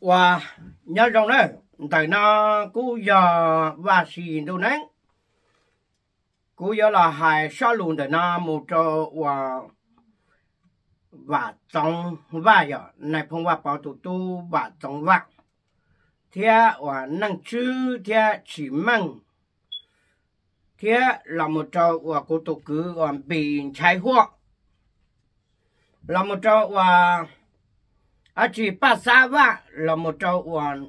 và nhớ trong đó tại nó cú giờ và xì đâu nén cú giờ là hai sáu luôn tại nó một trò và và trong và giờ này phong và bảo tụ tu và trong và thế và năng chữ thế chỉ mang thế là một trò và cô tụ cứ còn bị trái hoa là một trò và à chỉ ba sa va là một trâu hoàn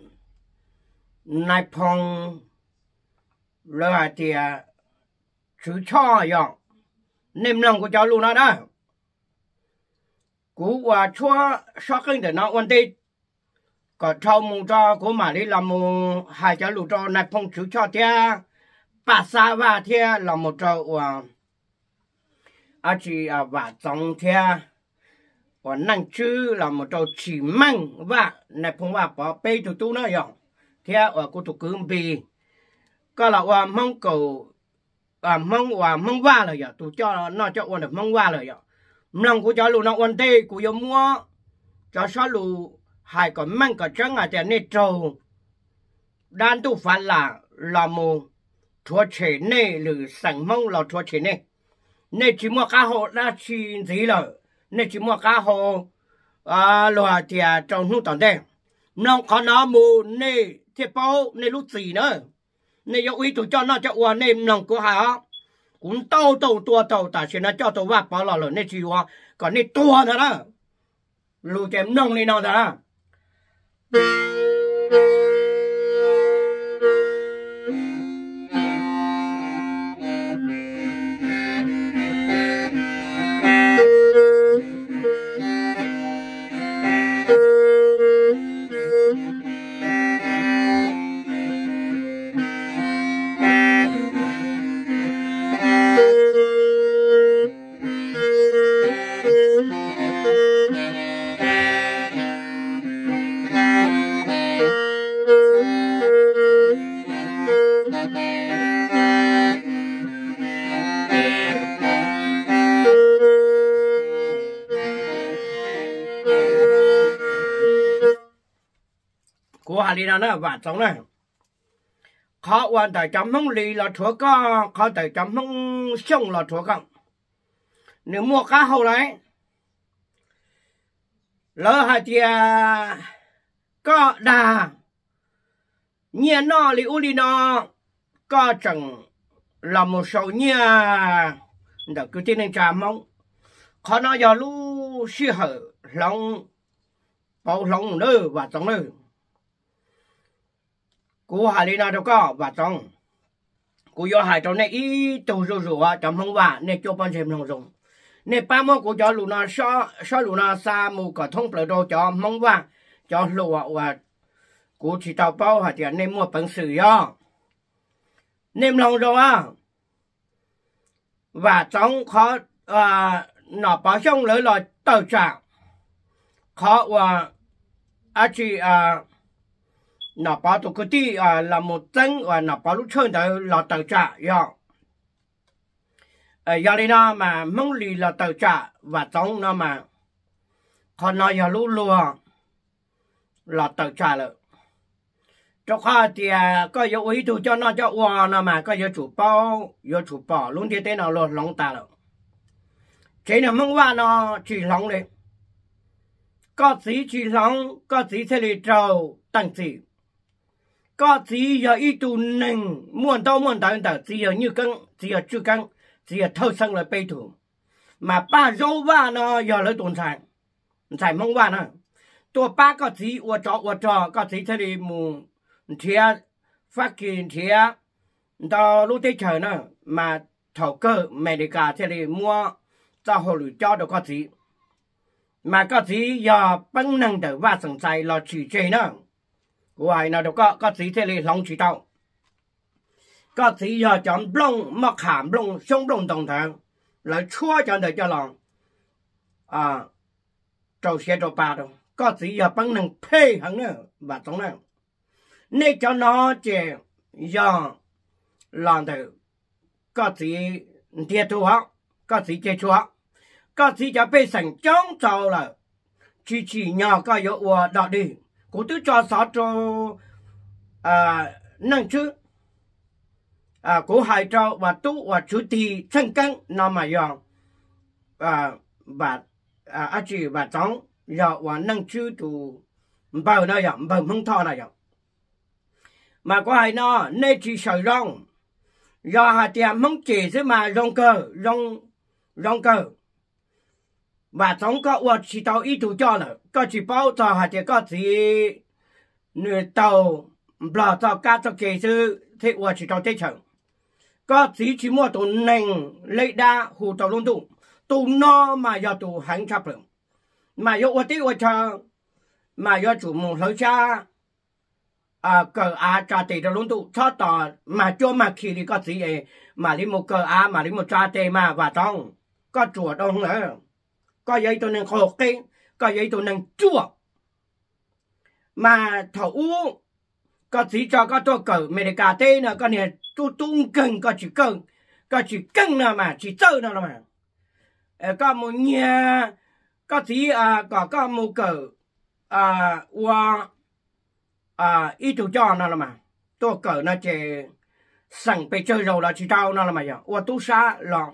nai phong là thì chú à, cho yong nêm lòng của cháu luôn đó cú và chúa sắc kinh để nó quan tị có trâu mù cho của mà đi làm mù hai cháu lù cho nai phong chú cho thia ba sa va thia là một trâu hoàn ở chỉ và trong thia và năng chứ là một trò chỉ măng và này phong và bỏ bê tụ tu nó dòng theo ở cô tụ cứ bì có là và mong cầu và mong và mong va rồi giờ tụ cho nó cho ổn được mong qua rồi giờ lòng của cháu lù nó quan tê của giống mua cho xóa lù hai còn măng cả trắng à thì nên trâu đang tu phản là là một thua chế nê lử sẵn mong là thua chế nê nê chỉ mua cá hộ đã chi gì rồi nên chỉ mua cá hồ à lò thì trồng nuôi tận đây nông có nó mù nè thiệt bao nè lút gì nữa nè yêu ý tụi cho nó cho uo nè nông của họ cũng tàu tàu tua tàu ta chỉ nó cho tàu vác bao lò lợn nè chỉ uo còn nè tua nữa đó lù chém nông nè nông thôi đó của hà li đó nó và sống này khó quan tại chấm không lì là chúa có họ tại chấm không sông là chúa không nếu mua cá hậu này, lỡ hà tia có đà nhia nó li u li nó có chẳng là một số nhà, đã cứ tin anh trà mong họ nói giờ lũ xí hở lòng bao lòng nữa và trong nữa cú hà lì nào có và trong cú do hải trong này ít tù rồi rồi à trong không và này cho bọn xem không dùng này ba mươi của cho lù nó so so lù nó xa mù cả thông bờ đồ cho mong và cho lù à và cú chỉ tàu bao hạt tiền này mua bằng sử do nem lòng rồi à và trong khó à nó bảo xong lỡ là tàu trạng khó và à chỉ à, à nó bảo tụ cái tí à là một chân và nó bảo lúc chơi đó là tàu trả dạ. ờ, do ở đây nó mà mong lì là tàu trả và trong nó mà còn nó giờ lúc lùa là tàu trả rồi cho khoa thì à, có yếu ý đồ cho nó cho hoa nó mà có yếu chủ bao yếu chủ bảo luôn thì thế nào lột lòng ta rồi chỉ là mong hoa nó chỉ lòng đấy có gì chỉ lòng có gì thế đi trầu tăng gì có chỉ giờ ít tu nâng muôn đâu muôn đâu đâu chỉ giờ như cân chỉ giờ chưa cân chỉ giờ thâu sân là bê thủ mà ba dâu ba nó giờ lấy tuần sản sản mong ba nó tôi ba có chỉ uo trò uo trò có chỉ thế đi mù thía phát kiến thía đó lúc tết trời nó mà thầu cơ mẹ đi cả thế đi mua cho hồ lụi cho được có chỉ mà có chỉ giờ băng năng được ba sẵn sài lo chỉ chơi nó ngoài nào đâu có có gì thế này lòng chỉ đâu có gì giờ chọn blong mà khảm blong sống blong đồng thang lại chua chọn để cho lòng à trâu xe trâu ba đâu có gì giờ bằng năng phê hẳn nữa và tổng năng nên cho nó chỉ giờ lòng từ có gì thiệt thu học có gì chơi chua có gì giờ bị sành chống trâu là chỉ chỉ nhỏ có yếu ua đọt đi cụ tôi cho sao cho à năng chứ à cụ hai cho và tu và chủ thì chân căng nó mà dọn à và à anh chị và chóng giờ và năng chứ tu bao đó giờ bao mông thọ này giờ mà có hai nó nên chỉ sợi rong do hạt tiền mông chỉ chứ mà rong cơ rong rong cơ và chúng có vật chỉ tàu ít đủ cho nữa có chỉ bao cho hạt chỉ có chỉ nửa tàu là cho cá cho kỳ sư thì vật chỉ tàu thế chẳng có chỉ chỉ mua tụ nành lấy đa hù tàu luôn tụ tụ no mà giờ tụ hắn chập lượng mà giờ vật tí uất chờ mà giờ chủ mù lối cha à cờ á cha tì tàu luôn tụ cho tỏ mà cho mà khi thì có chỉ mà đi một cờ á mà đi một cha tì mà và trong có chuột ông nữa có dây tôi nâng khổ kê có dây tôi nâng chua mà thầu u có chỉ cho có tôi cử mẹ để cà tê nữa con này tu tung cần có chỉ cần có chỉ cần nào mà chỉ chơi nào mà ờ, có một nhà có chỉ à có có một cử à qua à ít chủ cho nào mà tôi cử nó chỉ sẵn ไป chơi rồi là chỉ trao nó là mà giờ qua tu xa là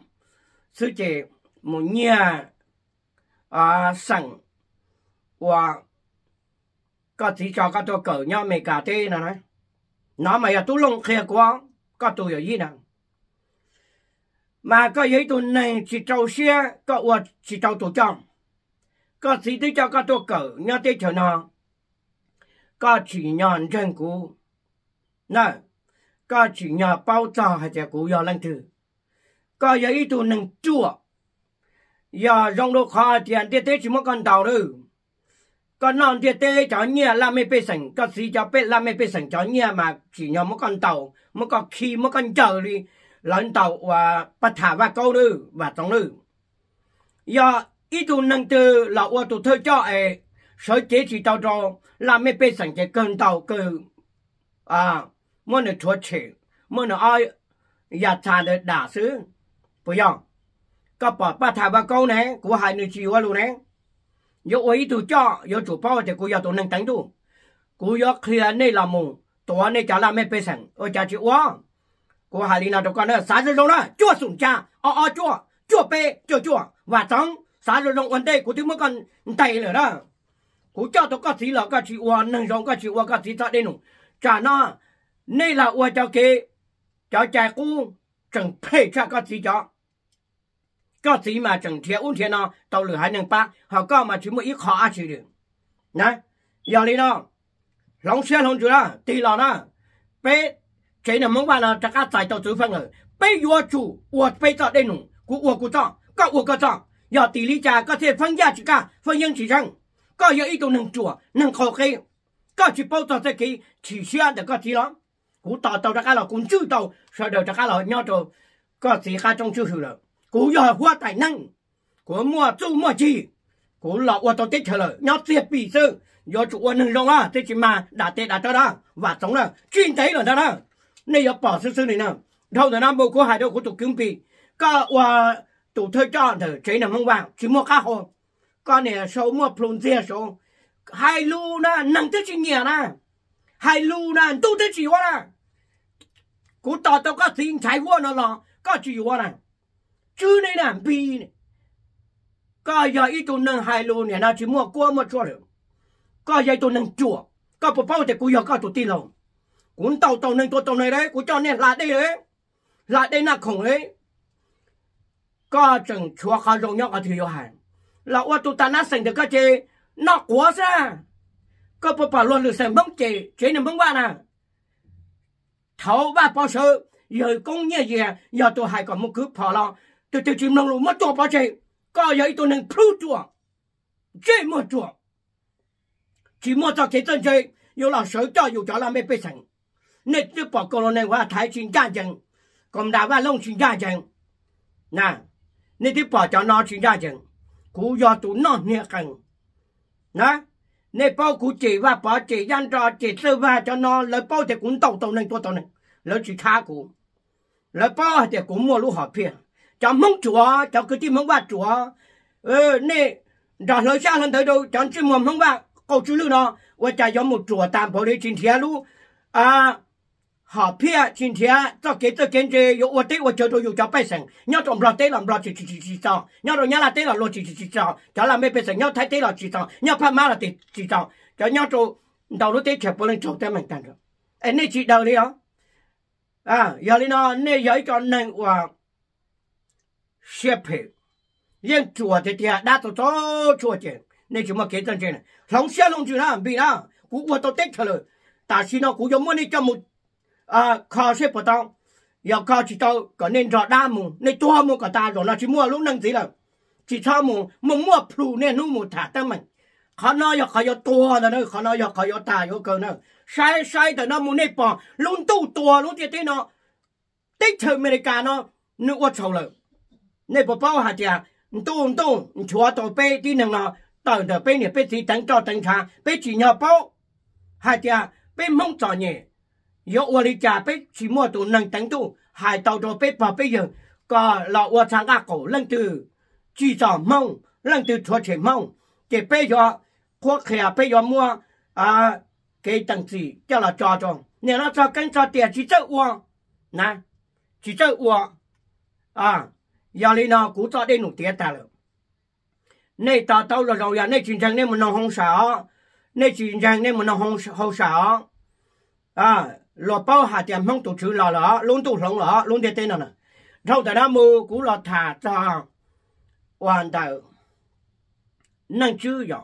sư chỉ một nhà à sẵn và có chỉ cho các tôi cởi nhau mấy cả thế nào này nó mày là tú lông kia quá các tôi ở gì nào mà có giấy tụ này chỉ trâu xe có ua chỉ trâu tổ chồng có chỉ tôi cho các tôi cởi nhau thế chờ nào có chỉ nhận chân cũ nè có chỉ nhận bao trò hay chè cũ do lăng thử có giấy tụ nên chua giờ rong đồ khó tiền tiết tế chỉ mất con tàu nữa con non tiết tế cho nhia là mấy bê sảnh cho xí cho bê là mấy bê sảnh cho nhia mà chỉ nhờ một con tàu một con khi một con chờ đi lần tàu và bắt thả và câu nữa và trong nữa giờ ý đồ năng tư là ô tụ thơ cho ấy sở chế chỉ tàu trò là mấy bê sảnh cái cơn tàu cơ à muốn được thua chỉ muốn được ai อย่าทานเด็ดด่าซื้อปุยองก็ปอดป้าถาว่ากูนะกูหายในชีวะลูนะยกไว้ตัวจ่อยกจุดป้อแต่กูอยากตัวหนึ่งตั้งดูกูอยากเคลียร์ในลำมงตัวในจ่าลาไม่ไปสั่งโอ้จ่าจิวะกูหายลีนาตัวกันเนอะสาธุลงนะจั่วสุนจ่าอ้ออ้อจั่วจั่วเปจั่วจั่วว่าจังสาธุลงวันเด้กูถึงเมื่อก่อนไต่เลยนะกูเจ้าตัวก็สีหล่อก็ชีวะหนึ่งสองก็ชีวะก็สีสัดได้หนุ่มจ่าหน้าในละอวเจ้าเกเจ้าแจกูจังเพ่ชาก็สีจ่า có gì mà chẳng thiệt uống thiệt nó tàu lửa hai nâng ba họ có mà chỉ một ít khó chỉ nè giờ đi nó lòng xe lòng chủ đó tì lò đó bé chỉ là muốn bà nó chắc các tài tàu phân rồi bé chủ vua bé cho nụ của vua của cho có vua của cho giờ tì lý trà phân gia chỉ cả phân nhân chỉ rằng có giờ ít tàu nâng chùa nâng khó khăn có chỉ bao tàu thế kỷ chỉ xe được có chỉ lắm cũng tàu tàu chắc các là cũng chữ tàu sợ đầu chắc các là nhau tàu có gì khác trong cú giờ hoa tài năng của mua chu mua chi cú lọ ô tô tết trở lại nhóc tiệt bị sư do chủ quân nâng lông á tết chỉ mà đã tết đã cho đó và sống là chuyên thấy là tao đó này giờ bỏ sư sư này nào đâu là nam bộ của hải đô của tổ kiếm bị có ô tụ thời cho thử chế là mong vàng chỉ mua cá hồ con này số mua plon tia số hai lu na năng tết chỉ nhẹ na hai lu na tu tết chỉ hoa na cú tao tao có xin trái hoa nó lọ có chỉ hoa này chứ đây làm bi này có giờ ít tụ nâng hai lô này nào chỉ mua qua một chỗ được có giờ tụ nâng chùa có bộ bao thì cũng giờ có tụ tin lòng cũng tàu tàu nâng tụ tàu này đấy cũng cho nên là đây đấy là đây là khủng đấy có chừng chúa khó dùng nhau ở thì yêu hẳn là ô tụ ta nát sành được cái gì, nó quá ra có bộ bảo luôn được sành bông chị chị nằm bông bạn nè, thấu ba bao sơ giờ công như gì giờ tụ hai còn một cứ phò lo tôi tôi chỉ mong luôn mất chỗ bao giờ, có giấy tôi nên cứu chỗ, chế mất chỗ, chỉ mua cho thế chân chơi yêu là sợ cho dù cho là mê bê sẵn nên tôi bỏ cô này qua thái chính gia chẳng còn đã qua lông chính gia chẳng nè nên tôi bỏ cho nó chính gia chẳng cú do tụ nó nhẹ cần nè nên bao cú chỉ và bỏ chỉ gian trò chỉ sơ và cho nó lấy bao thì cũng tổng tổng nên tôi tổng nên lấy chỉ khá cú lấy bao thì cũng mua lũ họ phiền cho mong chúa cho cứ chỉ mong ba chúa ờ nè đó lời xa lần tới đâu chọn chỉ mong mong ba câu chú lưu đó và cha giống một chúa tam bảo đấy chính thiên lu à họ phía chính thiên cho kế cho kiến chế yo ở tết ở chờ đồ yo cho bảy sừng nhau trong lo tết làm lo chỉ chỉ chỉ chỉ sao nhau rồi nhau là tết là lo chỉ chỉ chỉ sao cho là mấy bảy sừng nhau thấy tết là chỉ sao nhau phát má là tết chỉ sao cho nhau trong đầu lúc tết chẹp bơ lên chọc tay mình tan rồi anh ấy chỉ đầu đi đó à giờ đi nó nên giới cho nên và xếp hệ riêng chùa thì thì đã tổ cho chùa chuyện nên chúng mà kế chân chuyện lòng xe lòng chuyện nào bị nào cú qua tổ tết trở rồi, ta xin nó cú giống như cho một à khó xếp của tao giờ khó chỉ tao có nên rõ đa mù nên tua mù cả ta rồi nó chỉ mua lúc năng gì là chỉ cho mù mù mua plu nên nu mù thả tâm mình khó nó giờ khó giờ tua là nó khó nó giờ khó giờ ta giờ cơ nó sai sai từ nó mù nên bỏ luôn tu tua luôn thì thế nó tết thời America nó nước qua sầu rồi nè bà bao hạt ya tu tu chúa tổ bê đi nằng nào tờ tờ bê nè bê gì tăng cho tăng cha bê chỉ nhỏ bao hạt ya bê mong cho nhỉ yo ô li cha bê chỉ mua tu nằng tăng tu hải tàu tổ bê bà bê giờ có là chỉ cho mong lăng từ chúa chỉ mong chỉ bê cho quốc mua à cái tăng cho là cho cho nè nó cho cánh cho tiền chỉ cho uo nè chỉ cho à giờ lý nó cú cho đến nụ tía ta rồi nay ta tao là rồi giờ nay chiến tranh nay mà nó không sợ nay chiến tranh nay mà nó không không sợ à lo bao hạt tiền không tụ chữ là là luôn tụ lỏng là luôn tiền tên là thâu tại đó mua cú là thả cho hoàn đầu năng chưa rồi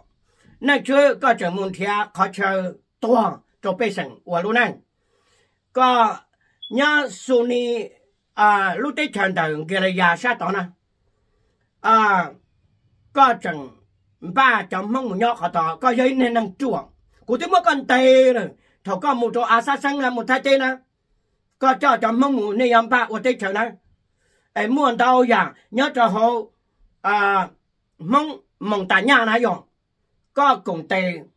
năng chưa có chẳng muốn thia khó chờ to cho bây sẵn và luôn năng có nhà Sony à lúc đấy chàng tàu kia là già sa tỏ na, à có chẳng ba chẳng mong một nhọ họ tỏ có giấy nên năng chuộng cụ tiếng mất con tê rồi thầu có một chỗ à sa sang là một thay tê na, có cho chẳng mong một nên ông ba ở đây chàng na. ấy muốn đâu nhà nhớ cho họ à mong mong tại nhà na rồi có cùng tiền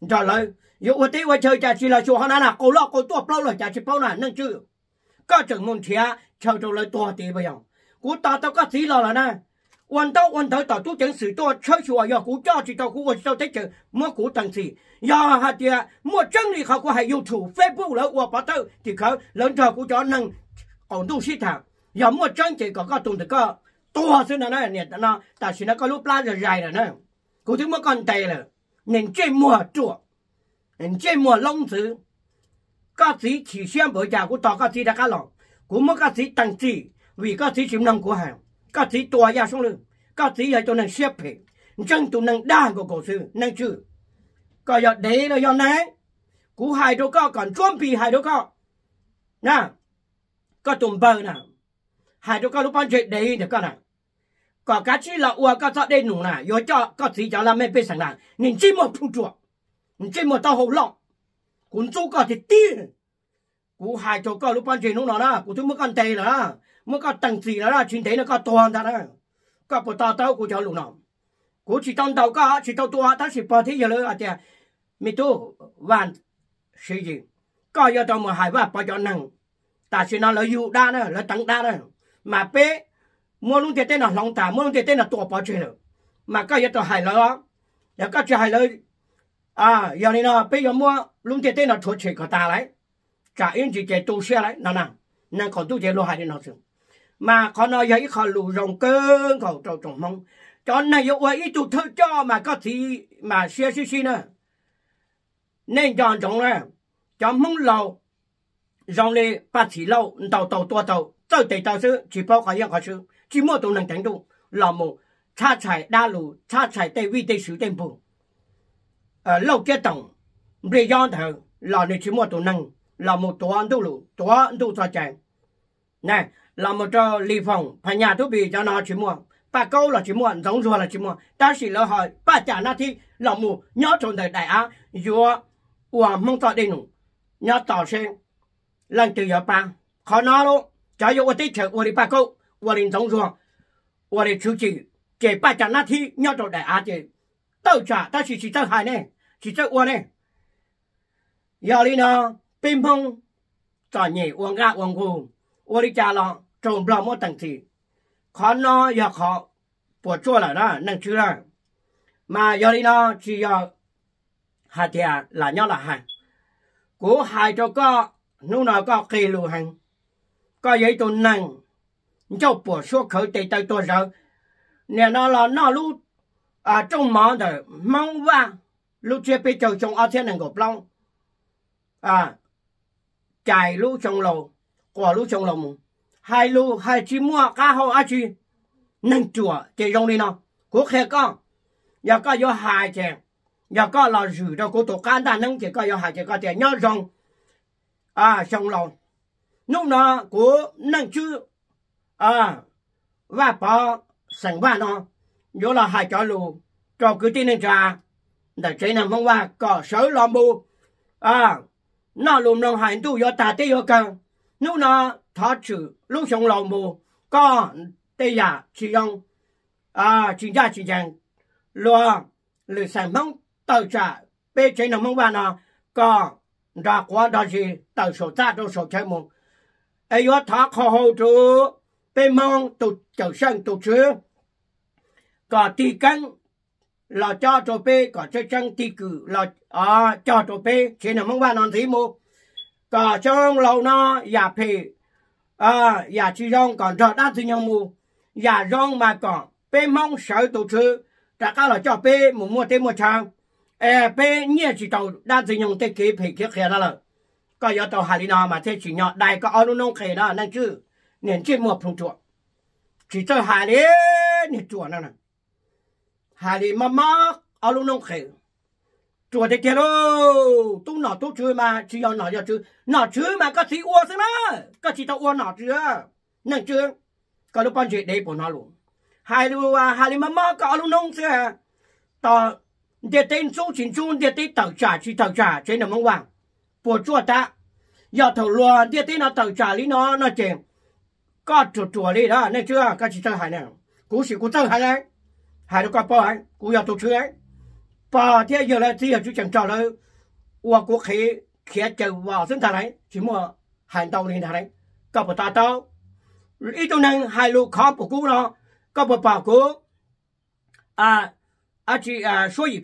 rồi lời dù ở tí qua chơi trà chỉ là chùa họ nè cô lo cô tuột lâu rồi trà chỉ bao nè nâng chưa ก็จึงมุ่งเทียชาวจะเลยตัวตีไปอย่างกูตาตาก็สีหล่อแล้วนะวันเต้าวันเถาต่อตู้เจ๋งสือตัวเชื่อชัวยากูเจ้าจิตตากูวันเต้าเจ๋งเมื่อกูตั้งสียาฮะเดียมั่วจังนี่เขาก็ให้ยูทูบเฟซบุ๊กแล้วว่าปัตเตอร์ที่เขาหลังจากกูจะนั่งก่อนดูสิทางอย่ามั่วจังเจ๋งก็ก็ตรงแต่ก็ตัวซึ่งนะเนี่ยนะแต่สินะก็รูปร่างใหญ่ๆนะนะกูถึงเมื่อก่อนเตะเลยเน้นเจ๋งมั่วจั่วเน้นเจ๋งมั่วลงซื้อ các sĩ chỉ xem bởi già của tòa các sĩ đã cá lọ của mỗi các sĩ tăng sĩ vì các sĩ chịu năng của hàng các sĩ tòa ra xuống lưng các sĩ hãy cho năng xếp hệ chân tụ năng đa của cổ sư năng chữ có giờ để là do này của hai đứa con còn chuẩn bị hai đứa con nè có tụm bờ nè hai đứa con lúc ban chuyện để được con nè có cá chi là ua có sợ đây nụ nè do cho các sĩ cho làm mẹ bê sẵn nè nên chỉ một phun chuột nên chỉ một tao hậu lọng cún chỗ cả thì tiên, cú hai chỗ cả lúc ban chuyện lúc nào đó cú thứ mới cần tề là mới có tầng gì là chuyện thế nó có toàn ra đó có bộ tao tao cú cháu lúc nào cú chỉ tao tao cả chỉ tao tua ta chỉ bỏ thế giờ nữa à chè mi tu vạn sự gì có giờ tao mà hai ba bỏ cho năng ta chỉ nói là yêu đa nữa là tăng đa nữa mà bé mua luôn thế tên là lòng ta mua luôn thế tên là tua bỏ chuyện nữa mà có giờ tao hại lỡ đó giờ có chuyện hai lỡ à giờ này bây giờ mua luôn tiền tiền nó thuộc chuyện của lại trả yên chỉ chạy tu lại nè nè nè còn tu chạy hai đi nó xuống mà có nói vậy khó lù rồng cơn khẩu trâu trồng mông cho nên yêu ấy ít tu mà có thì mà xe xí xí nữa nên chọn này cho mông lâu rồng này ba chỉ lâu tàu tàu tua tàu tàu tàu tàu sư chỉ bao cái yên khó sư chỉ mua tu năng tránh tu một cha chạy đa lù cha chạy tây vi tây sứ tây bù Ờ, lâu kia tổng bây giờ thở là nên chỉ một tổ năng là một tổ ăn đủ lũ tổ ăn đủ cho chàng này là một cho lì phòng phải nhà tôi bị cho nó chỉ mua ba câu là chỉ mua giống rùa là chỉ mua ta chỉ là hỏi ba trả na thi là một nhớ trong đời đại á rùa ủa mong tỏ đi nụ nhớ tỏ xem lần từ giờ bà khó nó luôn cho dù có tích chở ủa đi ba câu ủa đi giống rùa ủa đi chú chỉ chỉ ba trả na thi nhớ trong đại á chỉ tao trả ta chỉ chỉ tao hại này chỉ chắc uống đấy giờ đi nó bình phong cho nhỉ uống gà uống gù uống đi cha lọ trồng bao một tầng thì khó nó giờ khó bỏ chua lại đó nâng chưa rồi mà giờ đi nó chỉ giờ hà thì là nhau là hàng cố hai cho có nô nào có kỳ lù hàng có giấy tôi nâng cho bỏ số khởi tệ tay tôi rồi nè nó là nó lúc à trong mỏ rồi mong vang lúc chia bị chồng chồng ở thế này của long à chạy lúc chồng lầu quả lúc chồng lầu hai lúc hai chim mua cá hậu á chi nâng chùa chỉ dùng đi nó cố khé con giờ có do hai chèn giờ có là rửa đâu cố tổ cá đàn nâng chỉ có do hai chỉ có chèn nhớ rồng à chồng lầu lúc nó cố nâng chữ à và bỏ sẵn ba nó vô là hai chó lù cho cứ tin nên trà แต่ใช่นั่นมังว่าก่อเสือลอมบูอ่าน่าลุมลงหายตู้ยอตาเตยอกันนู่นน่ะท้อชื่อลูกชงลอมบูก็เตยาชิยองอ่าชิยาชิยังลัวหรือสั่งมังเต่าจ่าเป้ใช่นั่นมังว่าน่ะก็ดากว่าดาจีเต่าโซจ้าโตโซใช้มงไอ้ยอดท้อคอหูจูเป้มองตุเจ้าเส้นตุชื้อก็ตีกัน là cho trò p có chơi chăng tì cử là à cho trò p chỉ là mong ba non gì mu có trong lâu nó giả dạ p à giả dạ chỉ rong còn cho đa thứ nhau mu giả dạ rong mà còn p mong sợ tổ chức trả cá là cho p một mua thêm một chăng ê p nhẹ chỉ tàu đa thứ nhau tê kế p kia kia đó là có yếu tàu hà lý nó mà thế chỉ nhọ đại có ôn nông khề đó nên chứ nên chỉ mua phụng chuột chỉ cho hà lý nên chuột nó này hà đi mà mắc ở lúc nông khều chùa thì kia đâu tu nọ tu chưa mà chỉ có nọ giờ chưa nọ chưa mà có chỉ uo xem á có chỉ tao uo nọ chưa nè chưa có lúc con chị đây của nó luôn hai lúc à hai lúc mà mắc có lúc nông xe tao để tên số chính chú để tên tàu trả chỉ tàu trả trên nằm mông vàng bộ chùa ta giờ thầu lúa để tên nó tàu trả lý nó nó chèn có chùa chùa đi đó nè chưa có chỉ tao hai nè cú sĩ cú tao hai đấy hai đứa con bò ấy cú giờ tụt chưa ấy bò thế giờ là thì giờ chú chẳng trò là qua cố khí khí chờ sinh thái này chỉ mua hàng tàu lên thái này có bộ tàu ít tụi năng hai lô khó bộ cú đó có bộ à à chị à số gì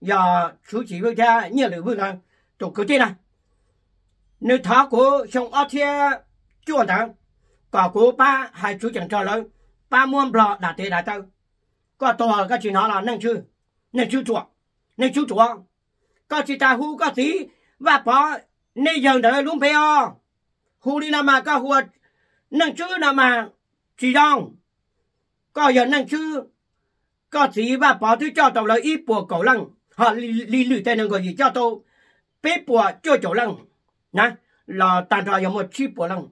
giờ chú chỉ với cha nhiều lửa vương năng tụt cứ thế này nếu tháo cố trong ở thế chuẩn thằng có cố ba hai chú chẳng trò ba muôn bò đã thế đã tao có tổ hợp các chuyện họ là nâng chư nâng chư chuột nâng chư chuột có chỉ ta hu có tí và bỏ nên dần đợi luôn phải o hu đi làm mà có hu nâng chư làm mà chỉ dòng có giờ nâng chư có tí và bỏ thứ cho tàu lời ít bùa cầu lăng họ lì lì tên nâng gọi gì cho tôi bế bùa cho chỗ lăng nè là tàn trò giống một chi bùa lăng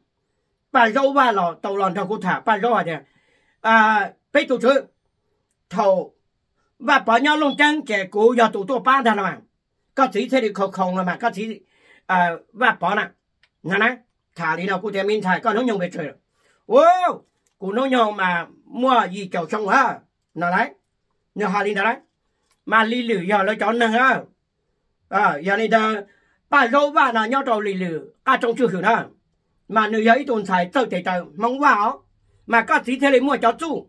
bà râu bà lò tàu lòn thằng cụ thả bà râu à nè à bế tổ chức thầu và bỏ nhau luôn trắng kẻ cũ giờ tụ tụ ba đàn mà có thứ thế thì không không là mà có chỉ à và bỏ nè nè nè thả đi nào cụ thể mình thả con nó nhung về trời ô cụ nó nhung mà mua gì kiểu trong ha, nè đấy nhờ hà đi nè đấy mà lì lử giờ nó chọn nè ha, à giờ này ta bà lâu bà là nhau trầu lì lử à trong chưa hiểu nè mà nữ giấy tồn tại tớ thể tớ mong vào mà có thứ thế thì mua cho chú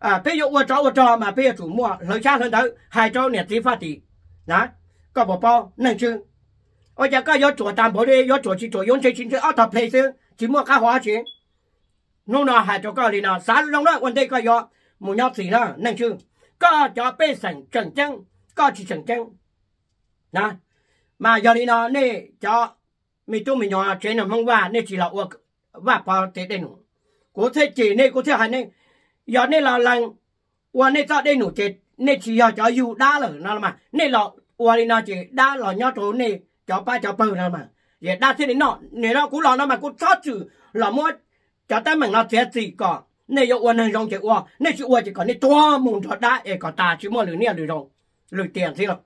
à bây giờ tôi cho tôi mà bây giờ chủ mua lời cha hơn đó hai cho nè tí phát thì đó có bỏ bao nâng chứ ở nhà có gió chuột tam đi gió chuột chỉ chuột yến chơi chính tập play chứ chỉ mua cá hóa chứ nô nào hai cho có liền nào sáng lúc đó quan đây có gió mua nhau gì đó nâng chứ có cho bê sành trần chân có chỉ trần chân đó mà giờ đi nó nè cho mình tôi mình nhỏ chế nó mong và nè chỉ là và vào tế đến của thế chỉ nè của thế hai nè giờ nên là lần qua nên cho đây nụ chết nên chỉ giờ cho dù đa lở nó mà nên là qua đi nó chỉ đa là nhau trốn này cho ba cho bờ nó mà vậy đa thế này nọ nếu nó cũng là nó mà cũng chót chữ là mua cho ta mình nó chết gì cả nên giờ qua nên rong chỉ qua nên chỉ qua chỉ còn nên to mùng cho đa để có ta chỉ mua lửa nia lửa rong lửa tiền gì rồi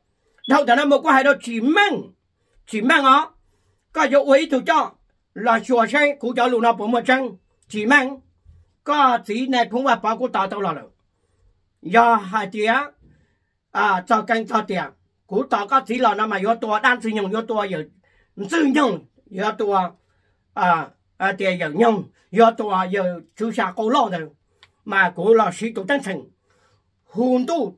đâu thì nó một có hai đâu chỉ mang chỉ mang ó có dấu ấy thủ cho là chùa sen cũng cho lũ nó bốn một chân, chỉ mang có chỉ này cũng là bảo của tao tao rồi do hai tiếng à cho canh cho tiền cô tao có chỉ là nó mà do tua đang sử dụng do tua giờ sử dụng do tua à à tiền giờ nhung do tua rồi chú xa cô lo rồi mà cô là sĩ tụ chân thành hùn tu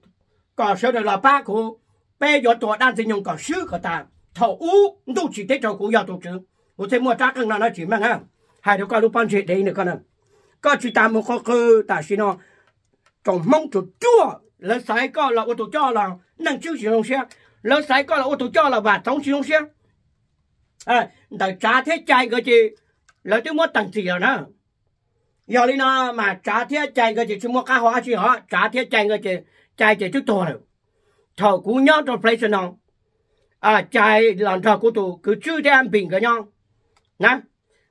có sợ là ba cô, bây giờ tua đang sử dụng có sư cái ta thầu u tu chỉ thế cho cú do tu chứ cú thấy mua trác cần nó chỉ mang ha hai đứa con lúc ban chuyện đấy nữa con ạ có chỉ ta một khó khứ ta xin nó còn mong chỗ chua lỡ sai có là ô tô cho là năng chiếu sử dụng xe lỡ sai có là ô tô cho là bà thống sử xe à đã trả thế chạy cái gì lỡ tôi muốn tặng gì rồi nè giờ đi nó mà trả thế chạy cái gì chúng mua cá hóa chứ họ trả thế chạy cái gì chạy chỉ chút thôi thầu cú nhau trong place nào à chạy làm thầu cú tụ cứ chưa đem bình cái nhau nè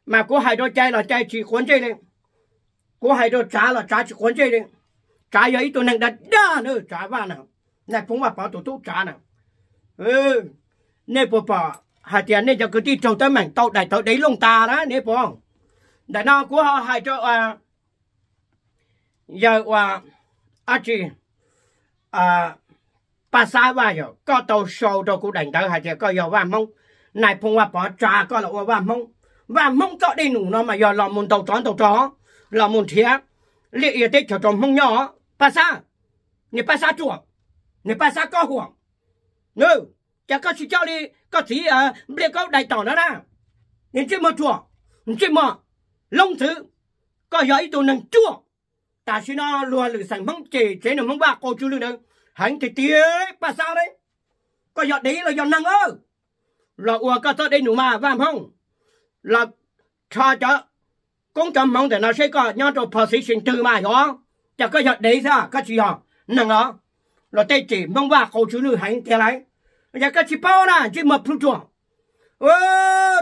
mà cú hai đôi chạy là chạy chỉ cuốn chơi lên có hai đứa trả là trả chỉ quan chơi đi trả giờ ít tôi nặng đặt đa nữa trả ba nào này phong mà bảo tôi tôi trả nào ừ nè bố bà hai tiền nè cho cứ đi trâu tới mảng tàu đại tàu đấy lông ta đó nè bố đại nào của hai cho à giờ à à chị à bà xã bà giờ có tàu sâu đâu cũng đánh tới hai tiền có giờ ba mông này phong bà bảo trả có là ba mông và mông cho đi nụ nó mà giờ làm muốn tàu tròn tàu tròn là một thiệt liệu yêu thế cho trong mông nhỏ ba sa nè ba sa chuộc, nè ba sa có huồng nè chả có sự cho đi có sĩ à bây có đại tỏ đó ra nè chưa mà chuộc, nè chỉ mà lông thứ có giỏi tụ năng chuộc, ta xin nó luôn lử sản mông chế chế nó mông ba cô chú lưu đơn, hắn thì tía ba sa đấy có giỏi đấy là giỏi năng ơ là ua có sợ đây nụ mà vàng không là cho cho cũng cầm mong để nó sẽ có nhau cho phật sinh từ mà đó chắc có nhận đấy ra các chị họ nâng đó là tây chỉ mong và khẩu chữ lưu hành thế này giờ các chị bao nè à, chị mập plu chuột ơ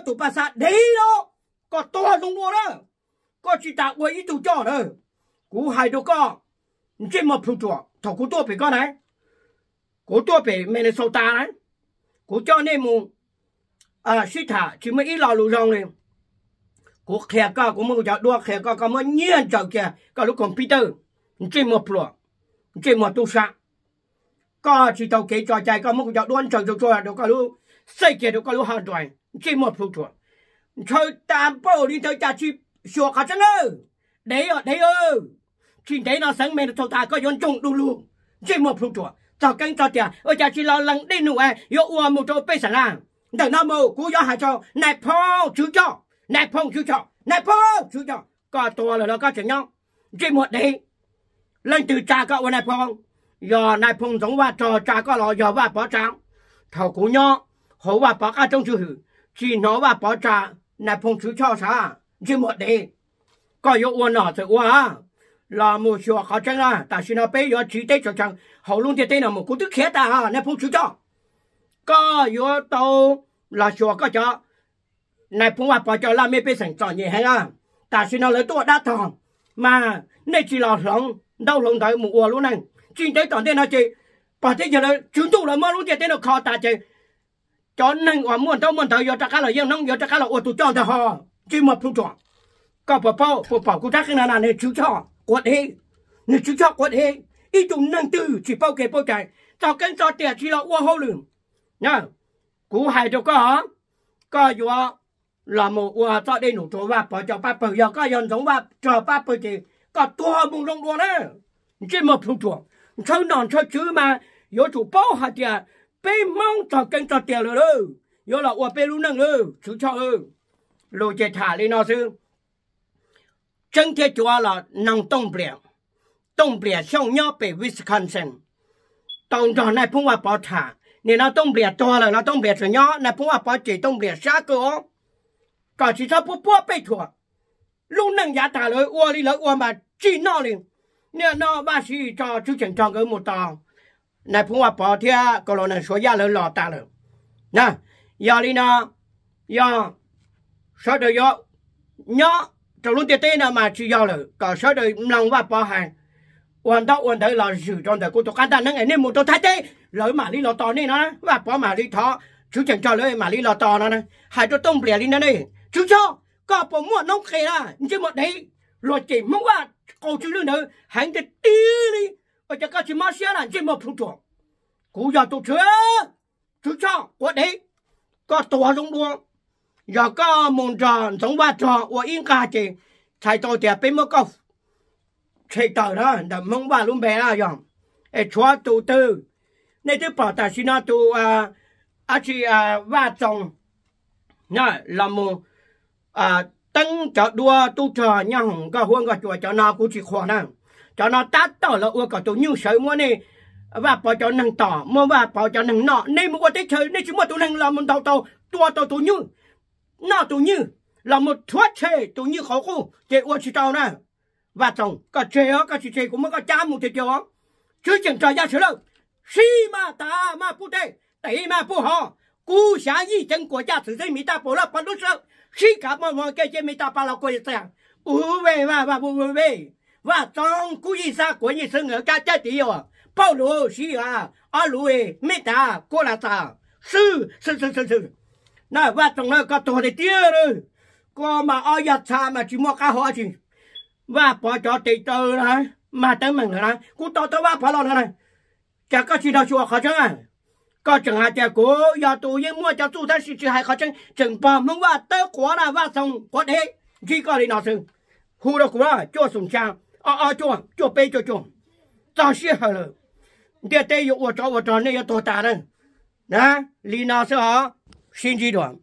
tụ bà sát đấy đó có to đúng luôn đó có chị tạo quấy tụ cho đó cú hai đồ co chị mập plu chuột thọ cú to bị con này cú to bị Minnesota này cú cho nên mù à sĩ thả chỉ mới ít lò lù rong này กูเขียก็กูมึงจะด้วยเขียก็ก็มันเงี้ยนเจ้าเขียก็ลูกคอมพิวเตอร์จีมอปลวกจีมอตุชะก็ชีเตาเกจอใจก็มึงจะด้วนเจ้าจุกตัวเดี๋ยวก็รู้ใส่เกียร์เดี๋ยวก็รู้หาด้วยจีมอปลวกตัวเธอตามเป้านี่เธอจะชีชัวขาจังเออเดี๋ยวเดี๋ยวชีเดี๋ยวเราสังเมตตาก็ย้อนจงดูลูกจีมอปลวกตัวต่อกันต่อเดียวเออจะชีเราลังได้หนูเอ้ยโยอัวมุโตเปสลางแต่น้ามูกูย้อนหาเจ้านายพ่อชื่อเจ้า nãy phong chú cho nãy phong chú cho, có to là nó có chuyện nhau chỉ một đấy lên từ cha cậu nãy phong giờ nãy phong giống qua trò cha có lò giờ qua bỏ trắng thầu cũ nhỏ hổ qua bỏ cả trong chú hử chỉ nó qua bỏ trà nãy phong chú cho sao chỉ một đi, có yêu uôn nọ thì uôn à là một số khó chăng à, ta xin nó bây giờ chỉ tết cho chăng hậu luôn thì tết là một cú tức khét à, ha phong chú cho có yêu tàu là số có cho này phụng hòa bỏ cho là mê bê sẵn chọn gì hết à ta xin nó lấy tôi đã thò mà nay chỉ là lòng đau lòng đấy một ua luôn anh, chính tới toàn thế nó chỉ bỏ thế giờ là chúng tôi là mơ luôn thế nó khó ta chỉ cho nên hòa muốn đâu muốn thở giờ ta cá là dân nông giờ ta cá là ua tụi cho ta họ chỉ mà phụ trọ có bỏ bao bỏ bỏ cũng chắc cái nào này chú cho quật hê này chú cho quật hê ý chúng nâng tư chỉ bao kề bao chạy tao kén cho tiền chỉ là ua hô lửng nhá cú hại cho có có vừa là một quả cho đi nổ chỗ và bỏ cho ba bờ giờ có dân giống và chờ ba bờ thì có tua bùng đông đua đấy chỉ một phụ thuộc sau nón sau chứ mà yếu chủ bao hạt tiền bê mong cho kênh cho tiền rồi đâu yếu là quả bê lu năng rồi chú cho ơi lô chế thả lên nó chứ chân thế chúa là nông tông biển tông biển xong nhau về Wisconsin tông tròn này phun vào bỏ thả nên nó tông biển to là nó tông biển cho nhau này phun vào bỏ chỉ tông biển sát cơ 搞起他不不被拖，路能压大了，我里了我嘛只闹哩，你那把是找之前找个木当，那朋友白天搞了那说压了老大了，那压力呢，要说的要要走路的对呢嘛只要了，搞说的让我包含。quan đó quan đấy là sự trong đời của tôi cái ta nâng nên một tôi thấy thế lỡ mà lý lo to nên nó và bỏ mà lý thọ chú chẳng cho lỡ mà lý lo to nó này hai tôi tôm bìa lý nó này chú cho có bộ mua nông khề là chứ một đấy rồi chỉ mong qua cầu chú lương nữa hành thì tí đi ở cho các chú má xe là chứ một phụ thuộc cú giờ tổ chưa chú cho có đấy có tòa trong đua giờ có môn tròn trong ba tròn của yên ca chị thầy tôi thì bên mất cầu thầy tờ đó là mong ba luôn bé là dòng ê chúa tụ tư nên tôi bảo ta xin nó tụ à à chị à ba chồng nè là một à tăng cho đua tu trò nhằng có huống có chùa cho nó cũng chỉ khó năng cho nó tát tỏ là ua cả chỗ như sợi mua này và bỏ cho năng tỏ mua và bỏ cho năng nọ nên mà có tới chơi nên chúng mà tu năng là một tàu tàu tua tàu tu như nọ tu như là một thuốc chê tu như khó khu chê ua chỉ tàu nè và chồng có chê ó có chỉ chê cũng mới có cha một chê chê ó chứ chẳng trời ra sửa đâu si mà ta mà pu tê tỷ mà pu họ cú xã gì chân của cha thử thấy mỹ ta bỏ là bắt đốt sao khi cả mọi mọi cái trên mỹ ta bắt là quay sang u về và và u về và trong cú gì sa của gì sưng ở cả cha tiêu à bao lô xí à à lùi mỹ ta cô là ta sư sư sư sư sư nè và trong đó có tổ để rồi có mà ở nhà cha mà chỉ mua cá hoa chứ và bỏ cho tỷ tơ ra mà tới mình rồi đó cú to tới ba bỏ lon này chả gì đâu chùa khó chứ à. 搞正啊的哥要多用，莫叫做宗失志。还好像正把门外德国了，外送国的最高的男生，呼了古啊叫宋江，啊啊叫叫白叫叫，早些好了。你这队友我找我找，你要多大人啊？李老师啊，心机短。